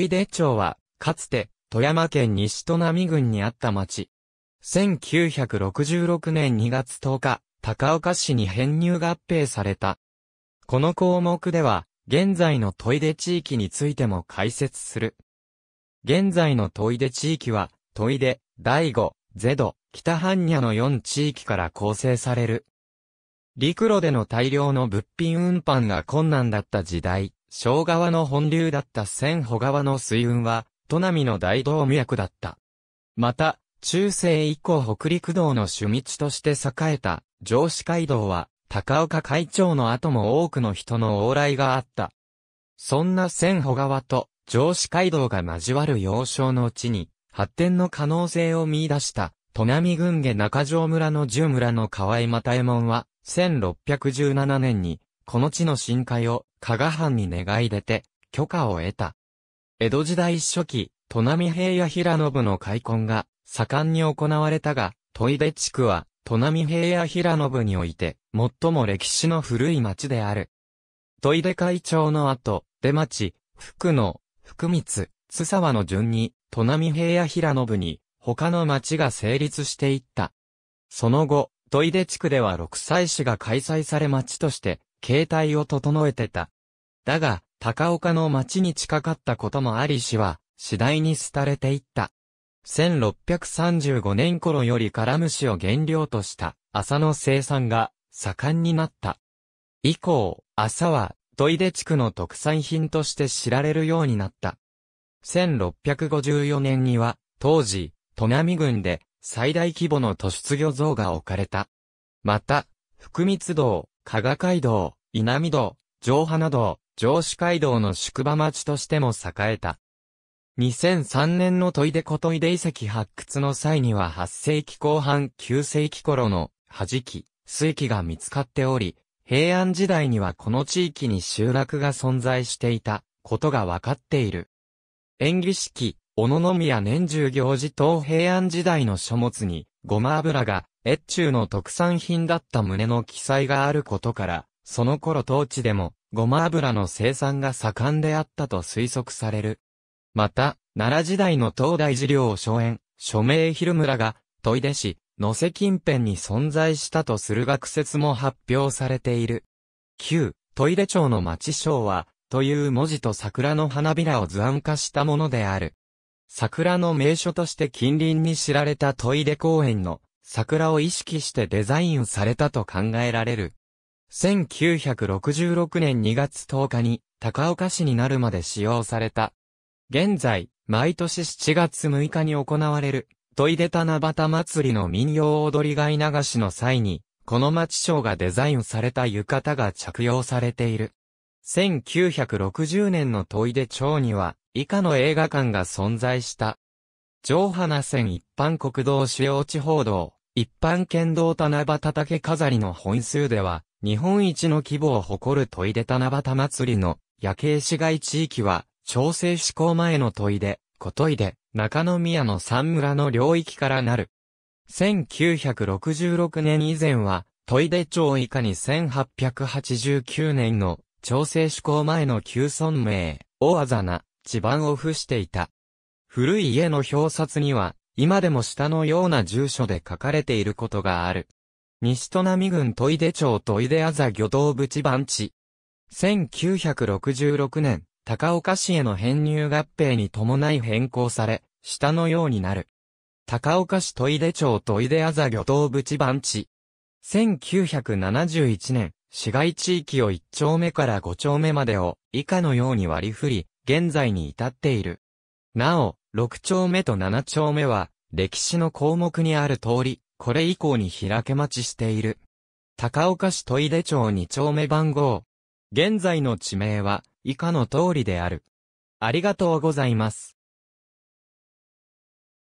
イ出町は、かつて、富山県西戸波郡にあった町。1966年2月10日、高岡市に編入合併された。この項目では、現在の問出地域についても解説する。現在の問出地域は、問出、第五、ゼド、北半夜の4地域から構成される。陸路での大量の物品運搬が困難だった時代、小川の本流だった千穂川の水運は、都並の大動脈だった。また、中世以降北陸道の主道として栄えた、上司街道は、高岡会長の後も多くの人の往来があった。そんな千穂川と上司街道が交わる要衝のうちに、発展の可能性を見出した、都並郡下中条村の十村の河合又右衛門は、1617年に、この地の深海を加賀藩に願い出て、許可を得た。江戸時代初期、砺波平野平信の開墾が盛んに行われたが、砥出地区は、砺波平野平信において、最も歴史の古い町である。砥出会長の後、出町、福野、福光、津沢の順に、砺波平野平信に、他の町が成立していった。その後、砥出地区では六歳市が開催され町として、形態を整えてた。だが、高岡の町に近かったこともあり市は、次第に廃れていった。1635年頃よりカラムシを原料とした麻の生産が盛んになった。以降、麻は土井出地区の特産品として知られるようになった。1654年には、当時、都並郡で最大規模の都市魚像が置かれた。また、福光道、加賀街道、稲見道、上花道、上司街道の宿場町としても栄えた。2003年のデ出小イ出遺跡発掘の際には8世紀後半9世紀頃の弾き、水器が見つかっており、平安時代にはこの地域に集落が存在していたことがわかっている。演技式、小野宮年中行事等平安時代の書物に、ごま油が、越中の特産品だった旨の記載があることから、その頃当地でも、ごま油の生産が盛んであったと推測される。また、奈良時代の東大寺領を荘園、署名昼村が、問出市、野瀬近辺に存在したとする学説も発表されている。旧、トイレ町の町章は、という文字と桜の花びらを図案化したものである。桜の名所として近隣に知られたトイレ公園の桜を意識してデザインされたと考えられる。1966年2月10日に高岡市になるまで使用された。現在、毎年7月6日に行われる、トイデ七夕祭りの民謡踊り貝流しの際に、この町賞がデザインされた浴衣が着用されている。1960年のトイデ町には、以下の映画館が存在した。上花線一般国道主要地方道、一般県道七夕竹飾りの本数では、日本一の規模を誇るトイレ七夕祭りの夜景市街地域は、調整施行前のトイで、小トイレ、中野宮の三村の領域からなる。1966年以前は、トイで町以下に1889年の調整施行前の旧村名、大あざな、地盤を付していた。古い家の表札には、今でも下のような住所で書かれていることがある。西都波郡戸出町戸出あざ漁道淵番地。1966年、高岡市への編入合併に伴い変更され、下のようになる。高岡市戸出町戸出あざ漁道淵番地。1971年、市街地域を1丁目から5丁目までを以下のように割り振り、現在に至っている。なお、6丁目と7丁目は、歴史の項目にある通り、これ以降に開け待ちしている。高岡市戸出町二丁目番号。現在の地名は以下の通りである。ありがとうございます。